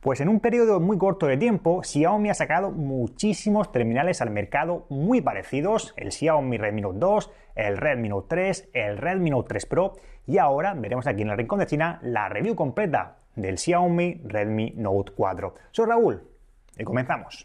Pues en un periodo muy corto de tiempo, Xiaomi ha sacado muchísimos terminales al mercado muy parecidos, el Xiaomi Redmi Note 2, el Redmi Note 3, el Redmi Note 3 Pro y ahora veremos aquí en el rincón de China la review completa del Xiaomi Redmi Note 4. Soy Raúl y comenzamos.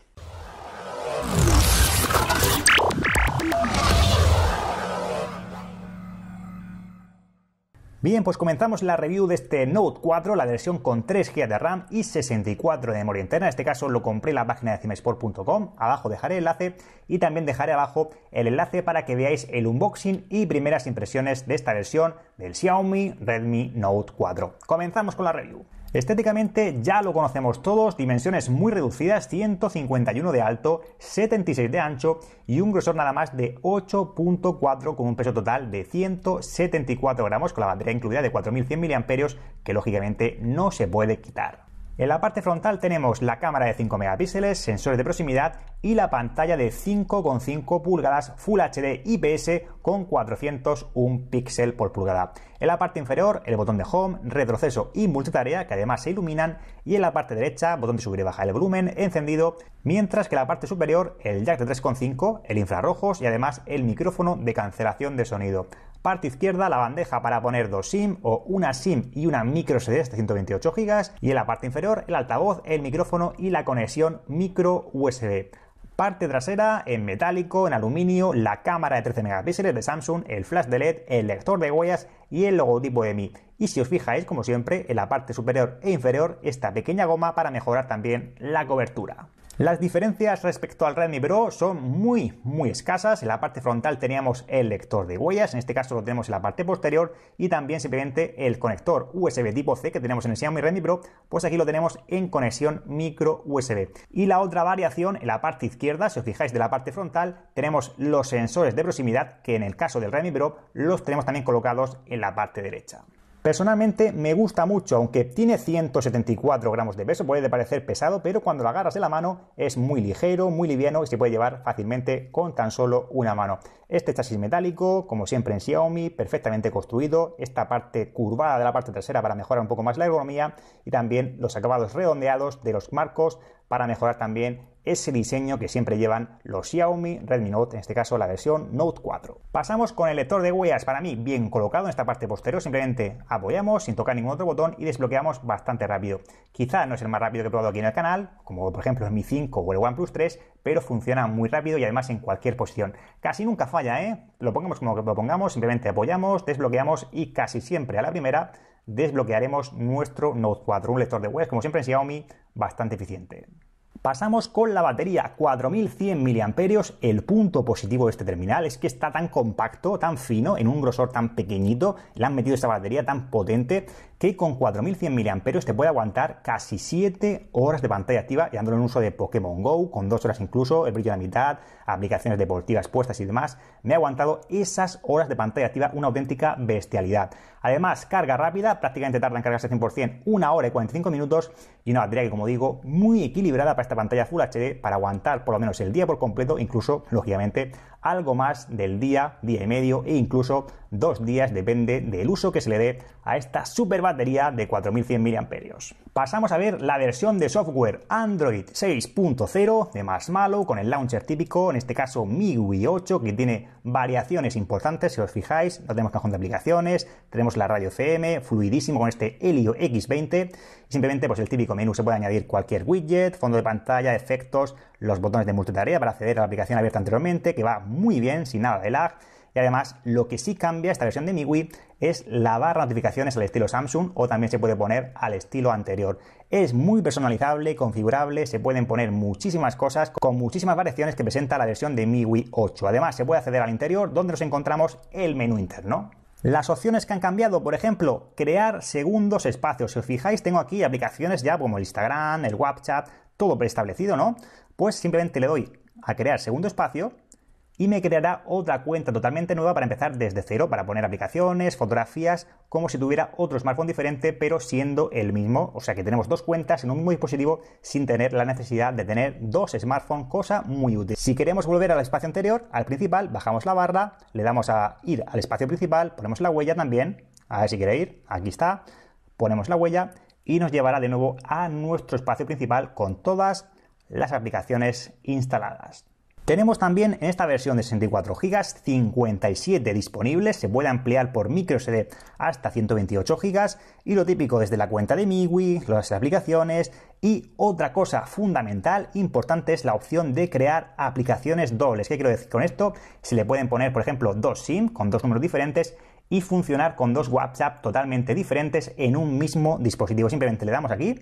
Bien, pues comenzamos la review de este Note 4, la versión con 3 GB de RAM y 64 de memoria interna. En este caso lo compré en la página de cimesport.com. Abajo dejaré el enlace y también dejaré abajo el enlace para que veáis el unboxing y primeras impresiones de esta versión del Xiaomi Redmi Note 4. Comenzamos con la review. Estéticamente ya lo conocemos todos, dimensiones muy reducidas, 151 de alto, 76 de ancho y un grosor nada más de 8.4 con un peso total de 174 gramos con la batería incluida de 4.100 mAh que lógicamente no se puede quitar. En la parte frontal tenemos la cámara de 5 megapíxeles, sensores de proximidad y la pantalla de 5,5 pulgadas Full HD IPS con 401 píxel por pulgada. En la parte inferior el botón de home, retroceso y multitarea que además se iluminan y en la parte derecha botón de subir y bajar el volumen encendido, mientras que en la parte superior el jack de 3,5, el infrarrojos y además el micrófono de cancelación de sonido parte izquierda la bandeja para poner dos SIM o una SIM y una micro SD de 128 GB y en la parte inferior el altavoz, el micrófono y la conexión micro USB. Parte trasera en metálico, en aluminio, la cámara de 13 megapíxeles de Samsung, el flash de LED, el lector de huellas y el logotipo de Mi. Y si os fijáis, como siempre, en la parte superior e inferior esta pequeña goma para mejorar también la cobertura. Las diferencias respecto al Redmi Pro son muy, muy escasas. En la parte frontal teníamos el lector de huellas, en este caso lo tenemos en la parte posterior, y también simplemente el conector USB tipo C que tenemos en el Xiaomi Redmi Pro, pues aquí lo tenemos en conexión micro USB. Y la otra variación, en la parte izquierda, si os fijáis de la parte frontal, tenemos los sensores de proximidad que en el caso del Redmi Pro los tenemos también colocados en la parte derecha. Personalmente me gusta mucho, aunque tiene 174 gramos de peso, puede parecer pesado, pero cuando lo agarras de la mano es muy ligero, muy liviano y se puede llevar fácilmente con tan solo una mano. Este chasis metálico, como siempre en Xiaomi, perfectamente construido, esta parte curvada de la parte trasera para mejorar un poco más la ergonomía y también los acabados redondeados de los marcos para mejorar también ese diseño que siempre llevan los Xiaomi Redmi Note, en este caso la versión Note 4. Pasamos con el lector de huellas, para mí bien colocado en esta parte posterior, simplemente apoyamos sin tocar ningún otro botón y desbloqueamos bastante rápido. Quizá no es el más rápido que he probado aquí en el canal, como por ejemplo el Mi 5 o el OnePlus 3, pero funciona muy rápido y además en cualquier posición. Casi nunca falla, ¿eh? Lo pongamos como lo pongamos, simplemente apoyamos, desbloqueamos y casi siempre a la primera desbloquearemos nuestro Note 4, un lector de huellas, como siempre en Xiaomi, bastante eficiente. Pasamos con la batería 4100 mAh. El punto positivo de este terminal es que está tan compacto, tan fino, en un grosor tan pequeñito, le han metido esta batería tan potente que con 4100 mAh te puede aguantar casi 7 horas de pantalla activa y dándole en uso de Pokémon Go, con 2 horas incluso, el brillo de la mitad, aplicaciones deportivas puestas y demás. Me ha aguantado esas horas de pantalla activa, una auténtica bestialidad. Además, carga rápida, prácticamente tarda en cargarse 100%, 1 hora y 45 minutos y una batería que, como digo, muy equilibrada para pantalla Full HD para aguantar por lo menos el día por completo, incluso lógicamente algo más del día, día y medio e incluso dos días, depende del uso que se le dé a esta super batería de 4100 mAh. Pasamos a ver la versión de software Android 6.0 de más malo, con el launcher típico, en este caso MIUI 8, que tiene variaciones importantes. Si os fijáis, no tenemos cajón de aplicaciones, tenemos la radio CM, fluidísimo con este Helio X20. simplemente, pues el típico menú se puede añadir cualquier widget, fondo de pantalla, efectos, los botones de multitarea para acceder a la aplicación abierta anteriormente, que va muy bien, sin nada de lag. Y además, lo que sí cambia esta versión de MIUI es la barra de notificaciones al estilo Samsung o también se puede poner al estilo anterior. Es muy personalizable, configurable, se pueden poner muchísimas cosas con muchísimas variaciones que presenta la versión de MIUI 8. Además, se puede acceder al interior donde nos encontramos el menú interno. Las opciones que han cambiado, por ejemplo, crear segundos espacios. Si os fijáis, tengo aquí aplicaciones ya como el Instagram, el WhatsApp, todo preestablecido, ¿no? pues simplemente le doy a crear segundo espacio y me creará otra cuenta totalmente nueva para empezar desde cero, para poner aplicaciones, fotografías, como si tuviera otro smartphone diferente, pero siendo el mismo. O sea que tenemos dos cuentas en un mismo dispositivo sin tener la necesidad de tener dos smartphones, cosa muy útil. Si queremos volver al espacio anterior, al principal, bajamos la barra, le damos a ir al espacio principal, ponemos la huella también, a ver si quiere ir, aquí está, ponemos la huella y nos llevará de nuevo a nuestro espacio principal con todas las aplicaciones instaladas. Tenemos también en esta versión de 64 GB 57 disponibles, se puede ampliar por micro microSD hasta 128 GB y lo típico desde la cuenta de Miwi las aplicaciones y otra cosa fundamental, importante, es la opción de crear aplicaciones dobles. ¿Qué quiero decir con esto? Se le pueden poner, por ejemplo, dos SIM con dos números diferentes y funcionar con dos WhatsApp totalmente diferentes en un mismo dispositivo. Simplemente le damos aquí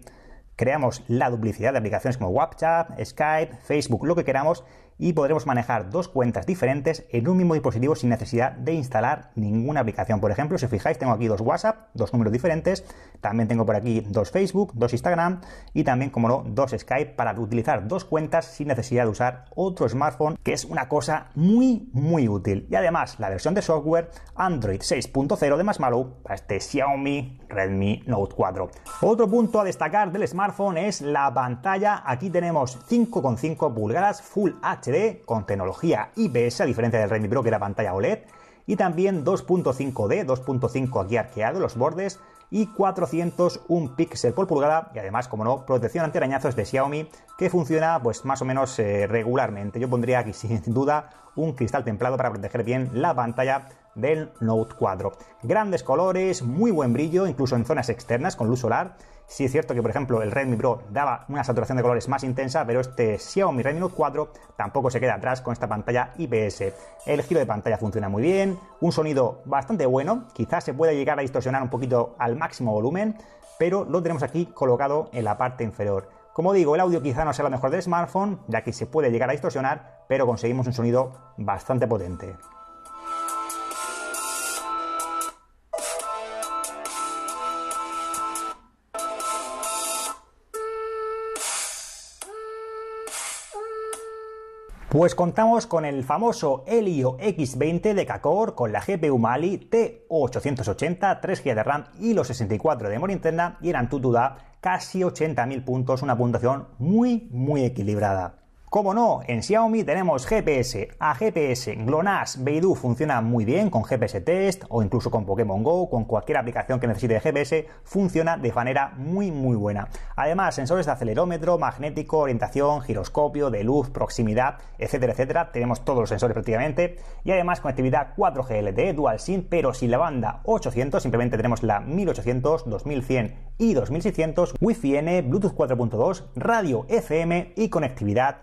creamos la duplicidad de aplicaciones como WhatsApp, Skype, Facebook, lo que queramos y podremos manejar dos cuentas diferentes en un mismo dispositivo sin necesidad de instalar ninguna aplicación. Por ejemplo, si fijáis, tengo aquí dos WhatsApp, dos números diferentes, también tengo por aquí dos Facebook, dos Instagram y también, como no, dos Skype para utilizar dos cuentas sin necesidad de usar otro smartphone, que es una cosa muy, muy útil. Y además, la versión de software Android 6.0 de malo para este Xiaomi Redmi Note 4. Otro punto a destacar del smartphone es la pantalla. Aquí tenemos 5,5 pulgadas Full HD con tecnología IPS, a diferencia del Redmi Pro que era pantalla OLED, y también 2.5D, 2.5 aquí arqueado los bordes, y 401 píxeles por pulgada y además, como no, protección ante arañazos de Xiaomi que funciona pues más o menos eh, regularmente. Yo pondría aquí sin duda un cristal templado para proteger bien la pantalla del Note 4. Grandes colores, muy buen brillo, incluso en zonas externas con luz solar Sí es cierto que, por ejemplo, el Redmi Pro daba una saturación de colores más intensa, pero este Xiaomi Redmi Note 4 tampoco se queda atrás con esta pantalla IPS. El giro de pantalla funciona muy bien, un sonido bastante bueno, quizás se pueda llegar a distorsionar un poquito al máximo volumen, pero lo tenemos aquí colocado en la parte inferior. Como digo, el audio quizá no sea lo mejor del smartphone, ya que se puede llegar a distorsionar, pero conseguimos un sonido bastante potente. Pues contamos con el famoso Helio X20 de Kakor con la GPU Mali T880, 3GB de RAM y los 64 de memoria interna y eran, Antutu da casi 80.000 puntos, una puntuación muy muy equilibrada. Como no, en Xiaomi tenemos GPS, a GPS, GLONASS, Beidou funciona muy bien con GPS Test o incluso con Pokémon Go, con cualquier aplicación que necesite GPS, funciona de manera muy muy buena. Además, sensores de acelerómetro, magnético, orientación, giroscopio, de luz, proximidad, etcétera, etcétera. Tenemos todos los sensores prácticamente. Y además conectividad 4G LTE Dual SIM, pero sin la banda 800, simplemente tenemos la 1800, 2100 y 2600, Wi-Fi N, Bluetooth 4.2, radio FM y conectividad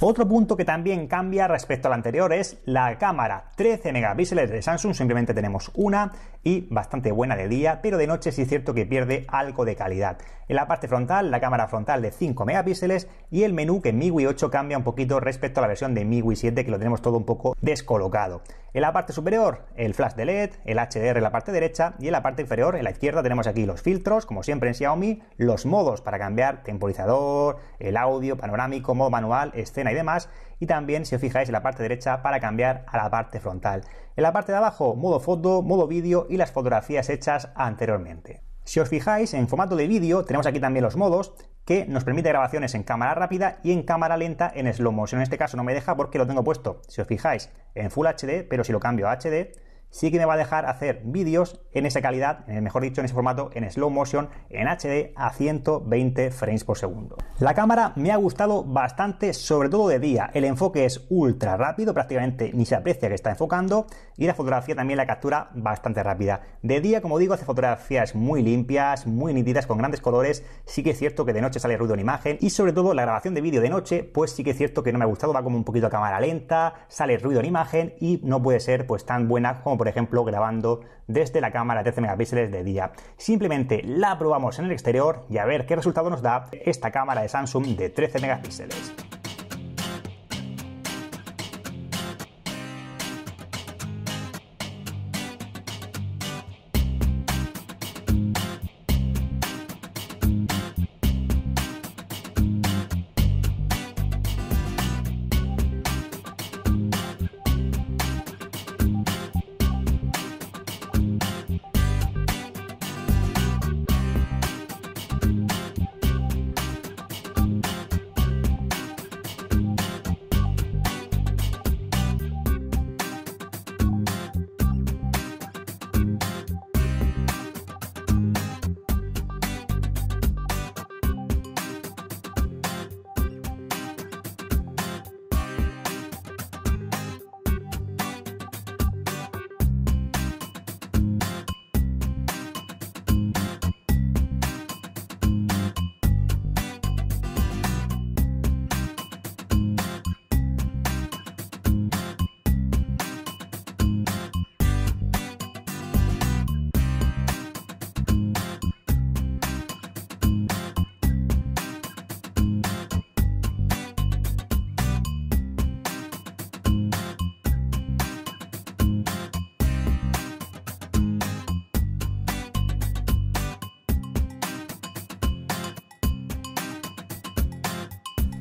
otro punto que también cambia respecto al anterior es la cámara. 13 megapíxeles de Samsung, simplemente tenemos una y bastante buena de día, pero de noche sí es cierto que pierde algo de calidad. En la parte frontal, la cámara frontal de 5 megapíxeles y el menú que en MIUI 8 cambia un poquito respecto a la versión de MIUI 7 que lo tenemos todo un poco descolocado. En la parte superior, el flash de LED, el HDR en la parte derecha y en la parte inferior, en la izquierda, tenemos aquí los filtros, como siempre en Xiaomi, los modos para cambiar temporizador, el audio panorámico, modo manual, escena y demás y también si os fijáis en la parte derecha para cambiar a la parte frontal. En la parte de abajo, modo foto, modo vídeo y las fotografías hechas anteriormente. Si os fijáis, en formato de vídeo tenemos aquí también los modos que nos permite grabaciones en cámara rápida y en cámara lenta en slow motion. En este caso no me deja porque lo tengo puesto, si os fijáis, en Full HD, pero si lo cambio a HD, sí que me va a dejar hacer vídeos en esa calidad, eh, mejor dicho, en ese formato, en slow motion, en HD, a 120 frames por segundo. La cámara me ha gustado bastante, sobre todo de día. El enfoque es ultra rápido, prácticamente ni se aprecia que está enfocando, y la fotografía también la captura bastante rápida. De día, como digo, hace fotografías muy limpias, muy nítidas, con grandes colores. Sí que es cierto que de noche sale ruido en imagen, y sobre todo la grabación de vídeo de noche, pues sí que es cierto que no me ha gustado, va como un poquito a cámara lenta, sale ruido en imagen, y no puede ser pues tan buena como por ejemplo grabando desde la cámara de 13 megapíxeles de día. Simplemente la probamos en el exterior y a ver qué resultado nos da esta cámara de Samsung de 13 megapíxeles.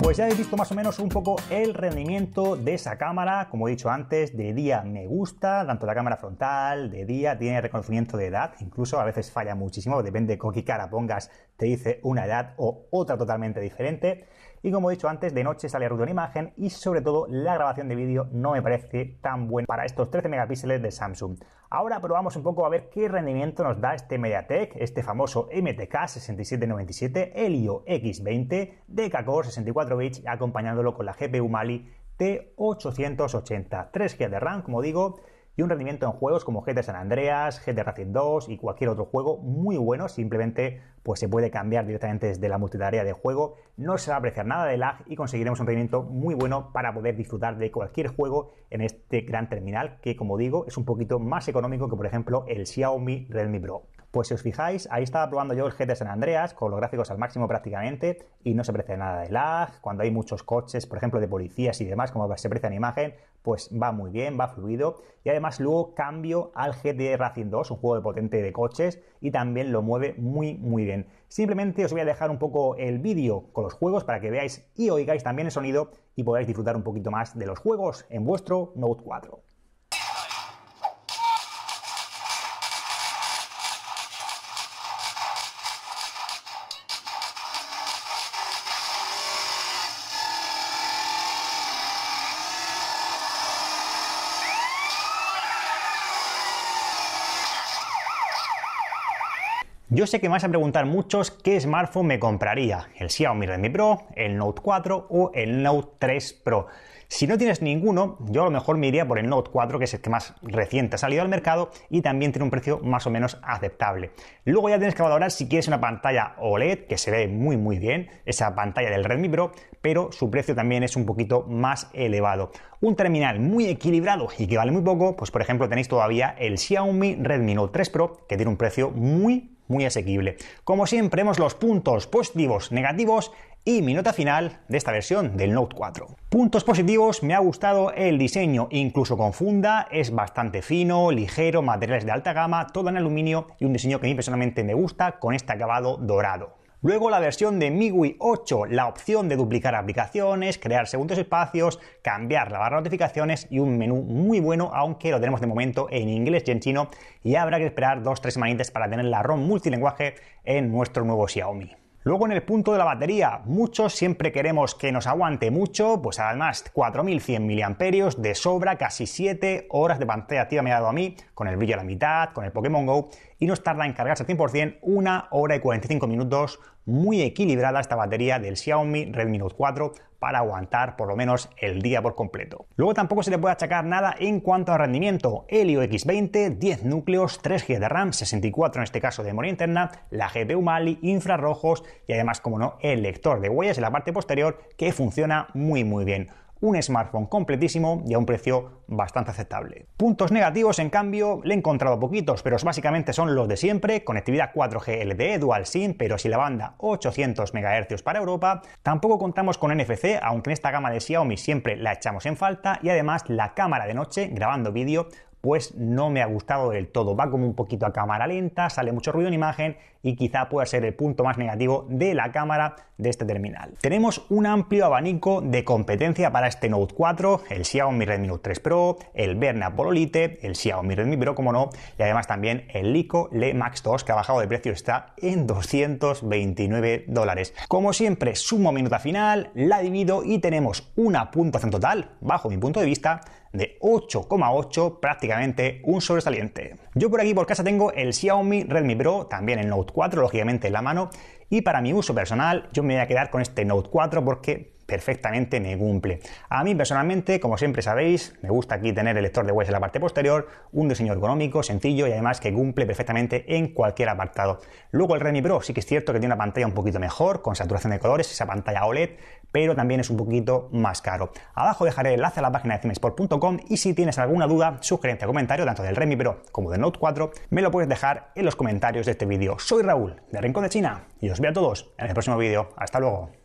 Pues ya habéis visto más o menos un poco el rendimiento de esa cámara, como he dicho antes, de día me gusta, tanto la cámara frontal, de día tiene reconocimiento de edad, incluso a veces falla muchísimo, depende con qué cara pongas, te dice una edad o otra totalmente diferente. Y como he dicho antes, de noche sale ruido en imagen y sobre todo la grabación de vídeo no me parece tan buena para estos 13 megapíxeles de Samsung. Ahora probamos un poco a ver qué rendimiento nos da este MediaTek, este famoso MTK 6797 Helio X20 de 64 bits acompañándolo con la GPU Mali T880, 3 GB de RAM, como digo, y un rendimiento en juegos como GTA San Andreas, GTA Racing 2 y cualquier otro juego muy bueno, simplemente pues se puede cambiar directamente desde la multitarea de juego, no se va a apreciar nada de lag y conseguiremos un rendimiento muy bueno para poder disfrutar de cualquier juego en este gran terminal que como digo es un poquito más económico que por ejemplo el Xiaomi Redmi Pro. Pues si os fijáis, ahí estaba probando yo el GT San Andreas con los gráficos al máximo prácticamente y no se aprecia nada de lag. Cuando hay muchos coches, por ejemplo, de policías y demás, como se aprecia en imagen, pues va muy bien, va fluido. Y además luego cambio al GT Racing 2, un juego de potente de coches, y también lo mueve muy, muy bien. Simplemente os voy a dejar un poco el vídeo con los juegos para que veáis y oigáis también el sonido y podáis disfrutar un poquito más de los juegos en vuestro Note 4. Yo sé que me vas a preguntar muchos qué smartphone me compraría, el Xiaomi Redmi Pro, el Note 4 o el Note 3 Pro. Si no tienes ninguno, yo a lo mejor me iría por el Note 4, que es el que más reciente ha salido al mercado y también tiene un precio más o menos aceptable. Luego ya tienes que valorar si quieres una pantalla OLED, que se ve muy muy bien, esa pantalla del Redmi Pro, pero su precio también es un poquito más elevado. Un terminal muy equilibrado y que vale muy poco, pues por ejemplo tenéis todavía el Xiaomi Redmi Note 3 Pro, que tiene un precio muy muy asequible. Como siempre, vemos los puntos positivos, negativos y mi nota final de esta versión del Note 4. Puntos positivos, me ha gustado el diseño, incluso con funda, es bastante fino, ligero, materiales de alta gama, todo en aluminio y un diseño que a mí personalmente me gusta con este acabado dorado. Luego la versión de MIUI 8, la opción de duplicar aplicaciones, crear segundos espacios, cambiar la barra de notificaciones y un menú muy bueno, aunque lo tenemos de momento en inglés y en chino y habrá que esperar 2-3 semanitas para tener la ROM multilingüe en nuestro nuevo Xiaomi. Luego en el punto de la batería, muchos siempre queremos que nos aguante mucho, pues además 4100 miliamperios de sobra, casi 7 horas de pantalla activa me ha dado a mí, con el brillo a la mitad, con el Pokémon Go, y nos tarda en cargarse al 100% una hora y 45 minutos muy equilibrada esta batería del Xiaomi Redmi Note 4 para aguantar por lo menos el día por completo. Luego tampoco se le puede achacar nada en cuanto a rendimiento. Helio X20, 10 núcleos, 3 GB de RAM, 64 en este caso de memoria interna, la GPU Mali, infrarrojos y además, como no, el lector de huellas en la parte posterior que funciona muy muy bien un smartphone completísimo y a un precio bastante aceptable. Puntos negativos, en cambio, le he encontrado poquitos, pero básicamente son los de siempre, conectividad 4G LTE, Dual SIM, pero si la banda 800 MHz para Europa, tampoco contamos con NFC, aunque en esta gama de Xiaomi siempre la echamos en falta, y además la cámara de noche grabando vídeo pues no me ha gustado del todo. Va como un poquito a cámara lenta, sale mucho ruido en imagen y quizá pueda ser el punto más negativo de la cámara de este terminal. Tenemos un amplio abanico de competencia para este Note 4, el Xiaomi Redmi Note 3 Pro, el Verne Apollo el Xiaomi Redmi Pro, como no, y además también el Lico Le Max 2, que ha bajado de precio, está en 229 dólares. Como siempre, sumo mi final, la divido y tenemos una puntuación total, bajo mi punto de vista, de 8,8, prácticamente un sobresaliente. Yo por aquí por casa tengo el Xiaomi Redmi Pro, también el Note 4 lógicamente en la mano. Y para mi uso personal, yo me voy a quedar con este Note 4 porque perfectamente me cumple. A mí personalmente, como siempre sabéis, me gusta aquí tener el lector de webs en la parte posterior, un diseño ergonómico, sencillo y además que cumple perfectamente en cualquier apartado. Luego el Redmi Pro sí que es cierto que tiene una pantalla un poquito mejor, con saturación de colores, esa pantalla OLED, pero también es un poquito más caro. Abajo dejaré el enlace a la página de cimesport.com y si tienes alguna duda, sugerencia o comentario, tanto del Redmi Pro como del Note 4, me lo puedes dejar en los comentarios de este vídeo. Soy Raúl, de Rincón de China, y os veo a todos en el próximo vídeo. Hasta luego.